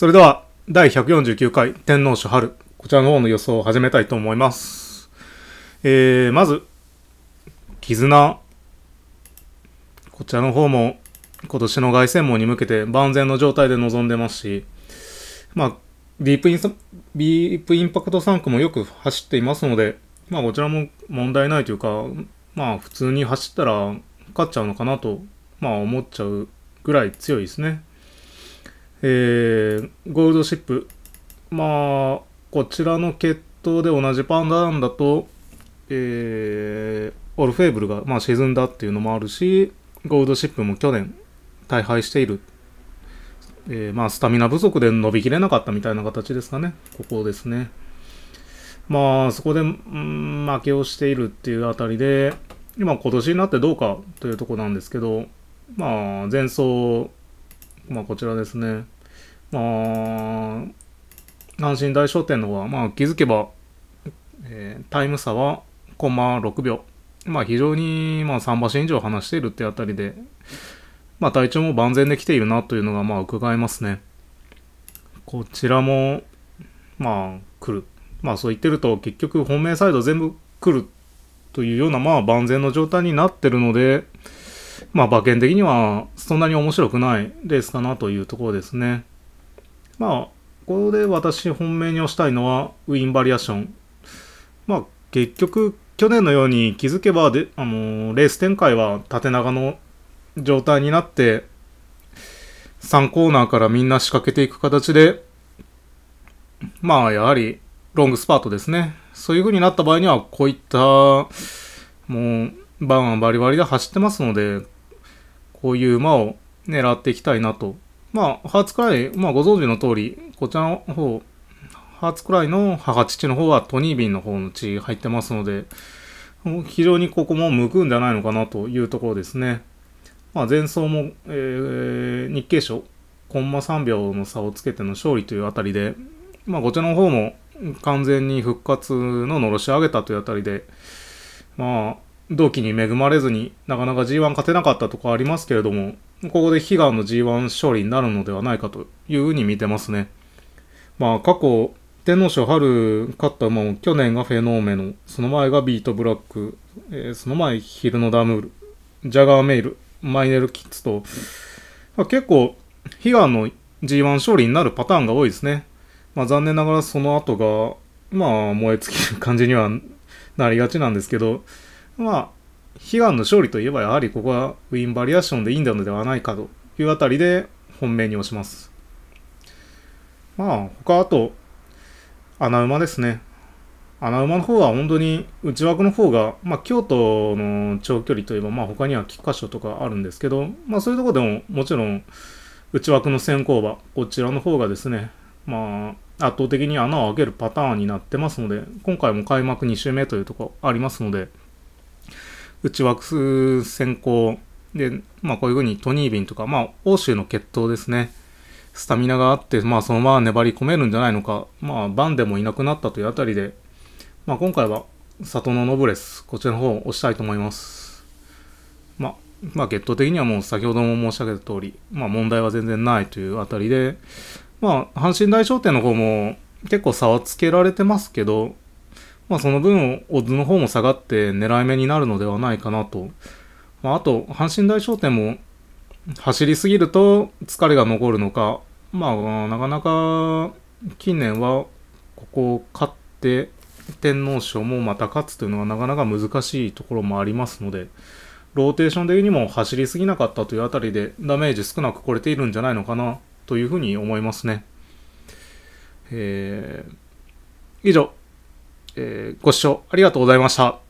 それでは、第149回天皇賞春、こちらの方の予想を始めたいと思います。えー、まず、絆。こちらの方も、今年の凱旋門に向けて万全の状態で臨んでますし、まあ、ディープインサディープインパクト3区もよく走っていますので、まあ、こちらも問題ないというか、まあ、普通に走ったら勝っちゃうのかなと、まあ、思っちゃうぐらい強いですね。えー、ゴールドシップ。まあ、こちらの血統で同じパンダなんだと、えー、オルフェーブルが、まあ、沈んだっていうのもあるし、ゴールドシップも去年、大敗している。えー、まあ、スタミナ不足で伸びきれなかったみたいな形ですかね。ここですね。まあ、そこで、ん、負けをしているっていうあたりで、今、今年になってどうかというとこなんですけど、まあ、前走、まあ、こちらですね。まあ、阪神大商店の方は、まあ、気づけば、えー、タイム差はコマ6秒。まあ、非常に、まあ、3馬身以上離しているってあたりで、まあ、体調も万全できているなというのが、まあ、伺えますね。こちらも、まあ、来る。まあ、そう言ってると、結局、本命サイド全部来るというような、まあ、万全の状態になってるので、まあ、馬券的には、そんなに面白くないレースかなというところですね。まあ、ここで私本命に推したいのはウィンバリアション。まあ、結局、去年のように気づけばで、あのー、レース展開は縦長の状態になって、3コーナーからみんな仕掛けていく形で、まあ、やはり、ロングスパートですね。そういう風になった場合には、こういった、もう、バンバリバリで走ってますので、こういう馬を狙っていきたいなとまあ、ハーツくらい、まあ、ご存知の通り、こちらの方、ハーツくらいの母父の方はトニービンの方の血入ってますので、非常にここも向くんじゃないのかなというところですね。まあ、前走も、えー、日経賞、コンマ3秒の差をつけての勝利というあたりで、まあ、こちらの方も完全に復活ののろし上げたというあたりで、まあ、同期に恵まれずになかなか G1 勝てなかったとかありますけれども、ここで悲願の G1 勝利になるのではないかというふうに見てますね。まあ過去、天皇賞春勝った馬も去年がフェノーメの、その前がビートブラック、えー、その前ヒルノダムール、ジャガーメイル、マイネルキッズと、まあ、結構悲願の G1 勝利になるパターンが多いですね。まあ残念ながらその後が、まあ燃え尽きる感じにはなりがちなんですけど、まあ悲願の勝利といえばやはりここはウィンバリアーションでいいんだのではないかというあたりで本命に押します。まあ、他あと、穴馬ですね。穴馬の方は本当に内枠の方が、まあ、京都の長距離といえば、まあ、他には菊花賞とかあるんですけど、まあ、そういうとこでももちろん内枠の先行馬こちらの方がですね、まあ、圧倒的に穴を開けるパターンになってますので今回も開幕2週目というとこありますので内ちワ先行で、まあこういうふうにトニービンとか、まあ欧州の血統ですね。スタミナがあって、まあそのまま粘り込めるんじゃないのか、まあバンでもいなくなったというあたりで、まあ今回は里のノブレス、こちらの方を押したいと思います。まあ、まあ決闘的にはもう先ほども申し上げた通り、まあ問題は全然ないというあたりで、まあ阪神大商店の方も結構差はつけられてますけど、まあ、その分、オッズの方も下がって狙い目になるのではないかなと。まあ、あと、阪神大商店も走りすぎると疲れが残るのか、まあ、なかなか近年はここを勝って天皇賞もまた勝つというのはなかなか難しいところもありますので、ローテーション的にも走りすぎなかったというあたりでダメージ少なくこれているんじゃないのかなというふうに思いますね。えー、以上、えー、ご視聴ありがとうございました。